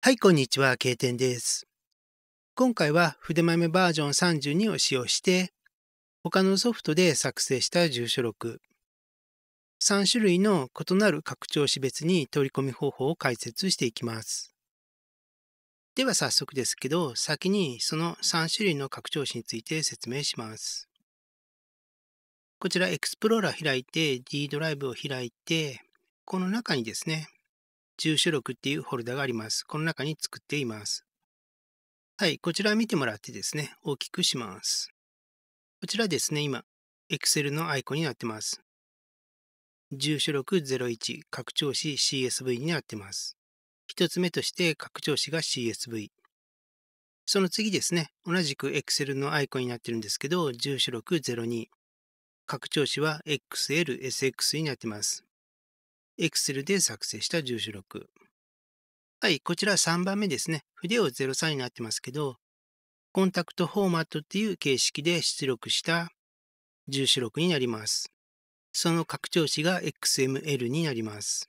はい、こんにちは、K 点です。今回は筆豆バージョン32を使用して、他のソフトで作成した住所録、3種類の異なる拡張子別に取り込み方法を解説していきます。では早速ですけど、先にその3種類の拡張子について説明します。こちら、エクスプローラー開いて、D ドライブを開いて、この中にですね、住所録っていうフォルダがあります。この中に作っています。はい、こちら見てもらってですね、大きくします。こちらですね、今、Excel のアイコンになってます。住所録01拡張子 CSV になってます。一つ目として拡張子が CSV。その次ですね、同じく Excel のアイコンになってるんですけど、住所録02。拡張子は XLSX になってます。Excel で作成した住所録。はい、こちら3番目ですね。筆を03になってますけど、コンタクトフォーマットっていう形式で出力した住所録になります。その拡張子が XML になります。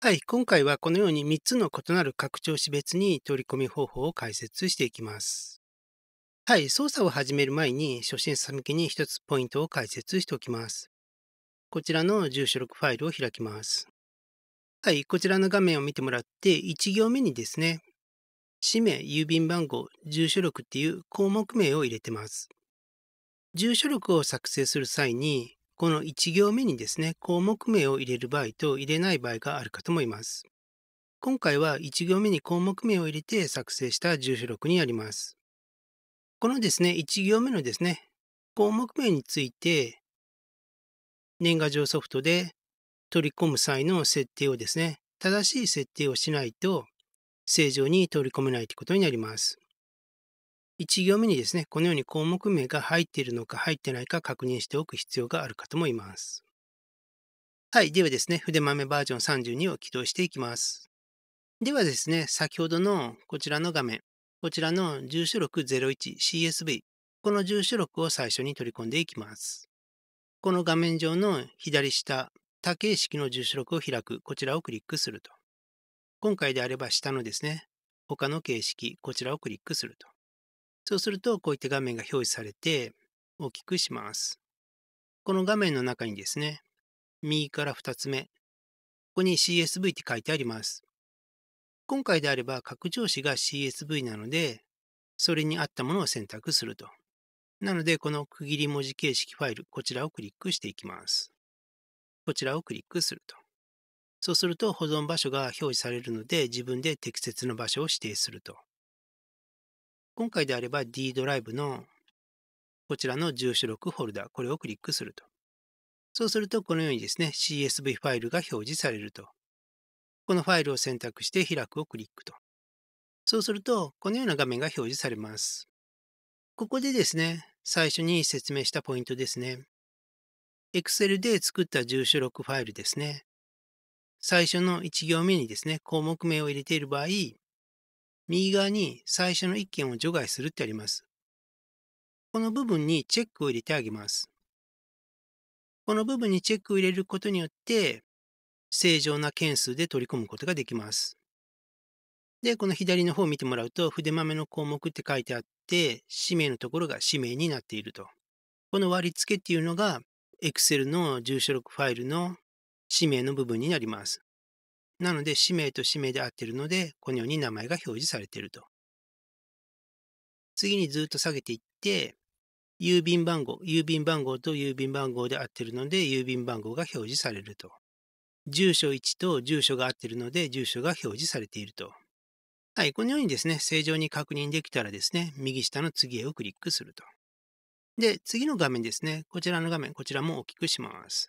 はい、今回はこのように3つの異なる拡張子別に取り込み方法を解説していきます。はい、操作を始める前に初心者向けに1つポイントを解説しておきます。こちらの住所録ファイルを開きます。はい、こちらの画面を見てもらって、1行目にですね、氏名、郵便番号、住所録っていう項目名を入れてます。住所録を作成する際に、この1行目にですね、項目名を入れる場合と入れない場合があるかと思います。今回は1行目に項目名を入れて作成した住所録になります。このですね、1行目のですね、項目名について、年賀状ソフトで取り込む際の設定をですね、正しい設定をしないと正常に取り込めないということになります。1行目にですね、このように項目名が入っているのか入ってないか確認しておく必要があるかと思います。はい、ではですね、筆豆バージョン32を起動していきます。ではですね、先ほどのこちらの画面、こちらの住所録 01CSV、この住所録を最初に取り込んでいきます。この画面上の左下、多形式の住所録を開く、こちらをクリックすると。今回であれば下のですね、他の形式、こちらをクリックすると。そうすると、こういった画面が表示されて、大きくします。この画面の中にですね、右から2つ目、ここに CSV って書いてあります。今回であれば拡張子が CSV なので、それに合ったものを選択すると。なので、この区切り文字形式ファイル、こちらをクリックしていきます。こちらをクリックすると。そうすると、保存場所が表示されるので、自分で適切な場所を指定すると。今回であれば D ドライブのこちらの住所録フォルダ、これをクリックすると。そうすると、このようにですね、CSV ファイルが表示されると。このファイルを選択して開くをクリックと。そうすると、このような画面が表示されます。ここでですね、最初に説明したポイントですね。Excel で作った住所録ファイルですね。最初の1行目にですね、項目名を入れている場合、右側に最初の1件を除外するってあります。この部分にチェックを入れてあげます。この部分にチェックを入れることによって、正常な件数で取り込むことができます。で、この左の方を見てもらうと、筆豆の項目って書いてあっ、氏名のところが氏名になっていると。この割り付けっていうのが、Excel の住所録ファイルの氏名の部分になります。なので、氏名と氏名で合っているので、このように名前が表示されていると。次にずっと下げていって、郵便番号、郵便番号と郵便番号で合っているので、郵便番号が表示されると。住所1と住所が合っているので、住所が表示されていると。はい、このようにですね、正常に確認できたらですね、右下の次へをクリックすると。で、次の画面ですね、こちらの画面、こちらも大きくします。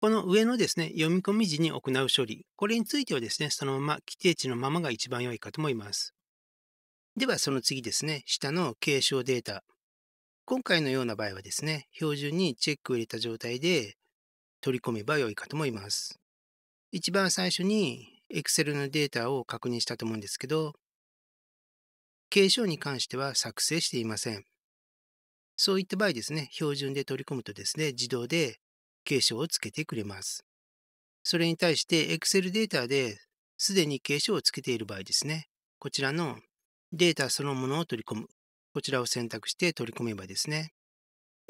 この上のですね、読み込み時に行う処理、これについてはですね、そのまま規定値のままが一番良いかと思います。では、その次ですね、下の継承データ。今回のような場合はですね、標準にチェックを入れた状態で取り込めば良いかと思います。一番最初に Excel のデータを確認したと思うんですけど、継承に関しては作成していません。そういった場合ですね、標準で取り込むとですね、自動で継承をつけてくれます。それに対して Excel データですでに継承をつけている場合ですね、こちらのデータそのものを取り込む、こちらを選択して取り込めばですね、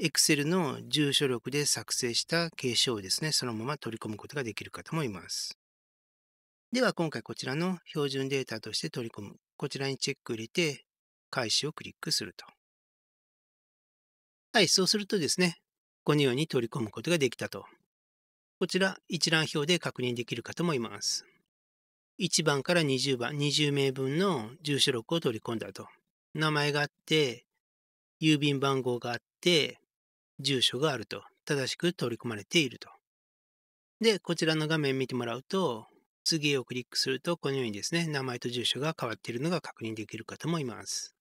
Excel の住所力で作成した継承をですね、そのまま取り込むことができるかと思います。では今回こちらの標準データとして取り込む。こちらにチェック入れて、開始をクリックすると。はい、そうするとですね、このように取り込むことができたと。こちら一覧表で確認できる方もいます。1番から20番、20名分の住所録を取り込んだと。名前があって、郵便番号があって、住所があると。正しく取り込まれていると。で、こちらの画面見てもらうと、次をクリックすると、このようにですね、名前と住所が変わっているのが確認できるかと思います。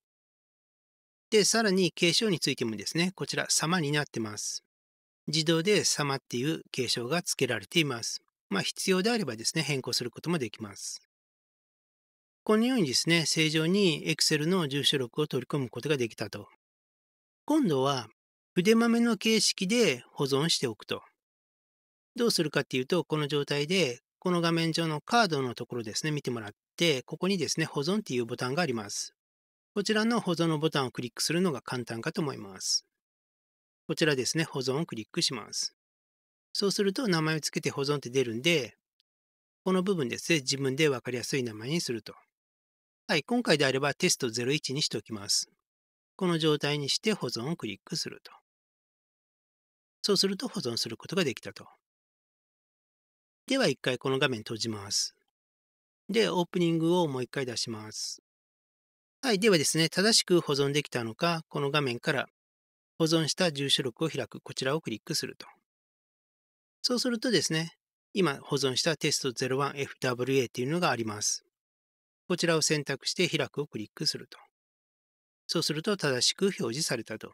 で、さらに継承についてもですね、こちら様になってます。自動で様っていう継承が付けられています。まあ、必要であればですね、変更することもできます。このようにですね、正常に Excel の住所録を取り込むことができたと。今度は、筆豆の形式で保存しておくと。どうするかっていうと、この状態でこの画面上のカードのところですね、見てもらって、ここにですね、保存っていうボタンがあります。こちらの保存のボタンをクリックするのが簡単かと思います。こちらですね、保存をクリックします。そうすると名前を付けて保存って出るんで、この部分ですね、自分で分かりやすい名前にすると。はい、今回であればテスト01にしておきます。この状態にして保存をクリックすると。そうすると保存することができたと。では一回この画面閉じます。で、オープニングをもう一回出します。はい、ではですね、正しく保存できたのか、この画面から保存した住所録を開く、こちらをクリックすると。そうするとですね、今保存したテスト 01FWA というのがあります。こちらを選択して開くをクリックすると。そうすると正しく表示されたと。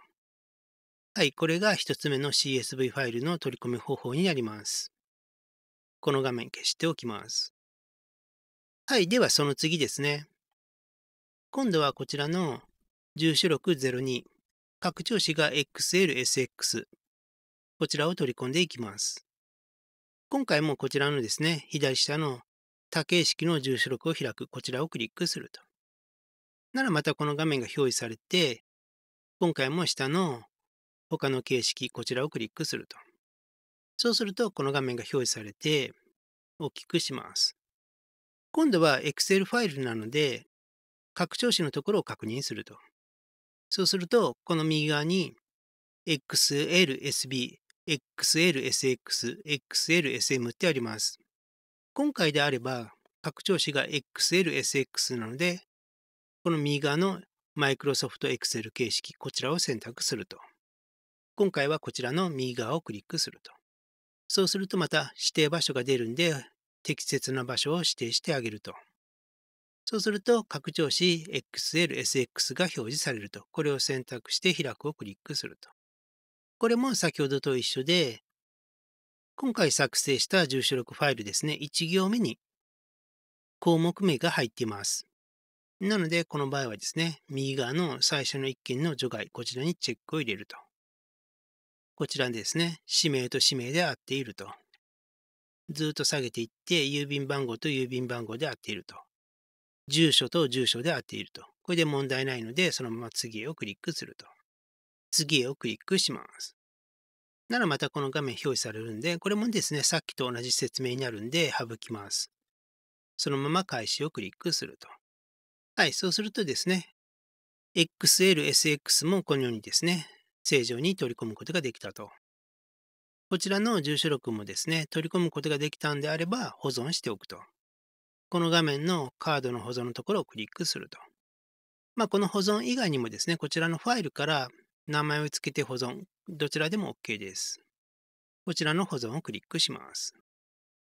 はい、これが1つ目の CSV ファイルの取り込み方法になります。この画面消しておきます。はい、ではその次ですね。今度はこちらの住所録02、拡張子が XLSX。こちらを取り込んでいきます。今回もこちらのですね、左下の多形式の住所録を開く、こちらをクリックすると。ならまたこの画面が表示されて、今回も下の他の形式、こちらをクリックすると。そうすると、この画面が表示されて、大きくします。今度は Excel ファイルなので、拡張子のところを確認すると。そうすると、この右側に XLSB、XLSX、XLSM ってあります。今回であれば、拡張子が XLSX なので、この右側の Microsoft Excel 形式、こちらを選択すると。今回はこちらの右側をクリックすると。そうするとまた指定場所が出るんで、適切な場所を指定してあげると。そうすると、拡張子 XLSX が表示されると。これを選択して開くをクリックすると。これも先ほどと一緒で、今回作成した住所録ファイルですね、1行目に項目名が入っています。なので、この場合はですね、右側の最初の1件の除外、こちらにチェックを入れると。こちらですね、氏名と氏名で合っていると。ずっと下げていって、郵便番号と郵便番号で合っていると。住所と住所で合っていると。これで問題ないので、そのまま次へをクリックすると。次へをクリックします。ならまたこの画面表示されるんで、これもですね、さっきと同じ説明になるんで省きます。そのまま開始をクリックすると。はい、そうするとですね、XLSX もこのようにですね、正常に取り込むことができたと。こちらの住所録もですね、取り込むことができたんであれば保存しておくと。この画面のカードの保存のところをクリックすると。まあ、この保存以外にもですね、こちらのファイルから名前を付けて保存、どちらでも OK です。こちらの保存をクリックします。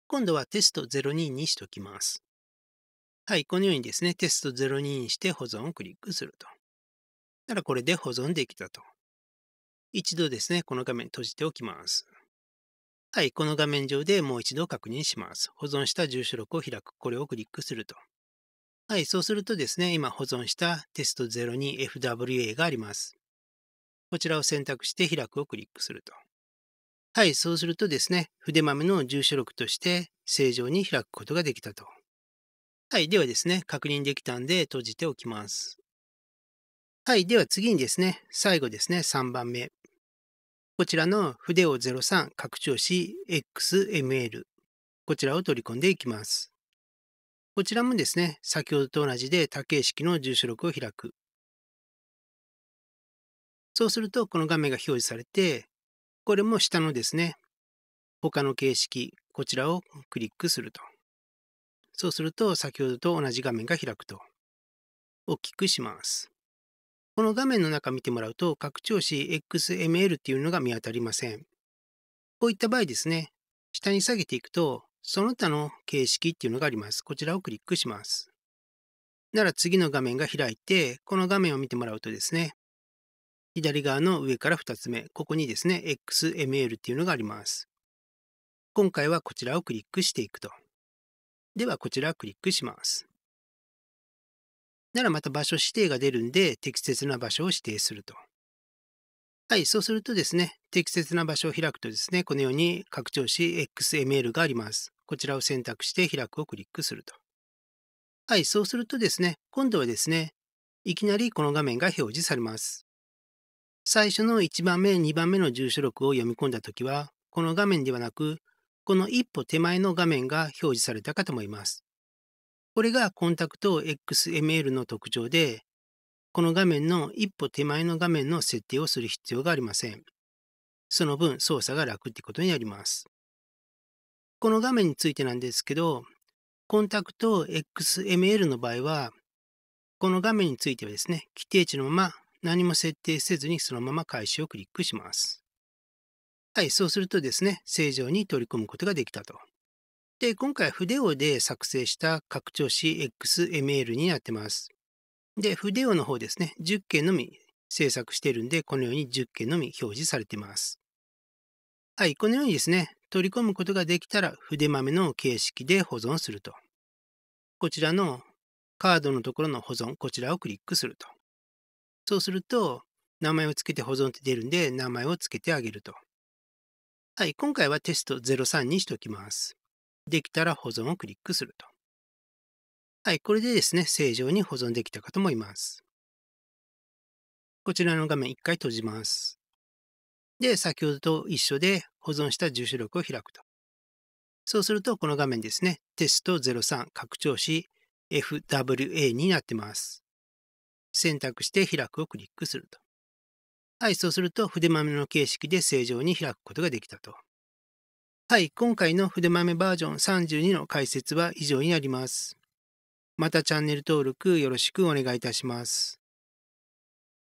今度はテスト02にしときます。はい、このようにですね、テスト02にして保存をクリックすると。ただこれで保存できたと。一度ですね、この画面閉じておきます。はい、この画面上でもう一度確認します。保存した住所録を開く。これをクリックすると。はい、そうするとですね、今保存したテスト 02FWA があります。こちらを選択して開くをクリックすると。はい、そうするとですね、筆豆の住所録として正常に開くことができたと。はい、ではですね、確認できたんで閉じておきます。はい、では次にですね、最後ですね、3番目。こちらの筆を03拡張し XML、こちらを取り込んでいきます。こちらもですね、先ほどと同じで多形式の住所録を開く。そうすると、この画面が表示されて、これも下のですね、他の形式、こちらをクリックすると。そうすると、先ほどと同じ画面が開くと。大きくします。この画面の中見てもらうと、拡張子 XML っていうのが見当たりません。こういった場合ですね、下に下げていくと、その他の形式っていうのがあります。こちらをクリックします。なら次の画面が開いて、この画面を見てもらうとですね、左側の上から2つ目、ここにですね、XML っていうのがあります。今回はこちらをクリックしていくと。では、こちらをクリックします。ならまた場所指定が出るんで、適切な場所を指定すると。はい、そうするとですね、適切な場所を開くとですね、このように拡張子 XML があります。こちらを選択して開くをクリックすると。はい、そうするとですね、今度はですね、いきなりこの画面が表示されます。最初の1番目、2番目の住所録を読み込んだときは、この画面ではなく、この一歩手前の画面が表示されたかと思います。これがコンタクト XML の特徴で、この画面の一歩手前の画面の設定をする必要がありません。その分操作が楽ってことになります。この画面についてなんですけど、コンタクト XML の場合は、この画面についてはですね、規定値のまま何も設定せずにそのまま開始をクリックします。はい、そうするとですね、正常に取り込むことができたと。で、今回、フデオで作成した拡張子 XML になってます。で、フデオの方ですね、10件のみ制作してるんで、このように10件のみ表示されてます。はい、このようにですね、取り込むことができたら、筆豆の形式で保存すると。こちらのカードのところの保存、こちらをクリックすると。そうすると、名前を付けて保存って出るんで、名前を付けてあげると。はい、今回はテスト03にしておきます。できたら保存をクリックすると。はい、これでですね、正常に保存できた方もいます。こちらの画面一回閉じます。で、先ほどと一緒で保存した住所録を開くと。そうすると、この画面ですね、テスト03拡張子 FWA になってます。選択して開くをクリックすると。はい、そうすると筆豆の形式で正常に開くことができたと。はい、今回の筆豆バージョン32の解説は以上になります。またチャンネル登録よろしくお願いいたします。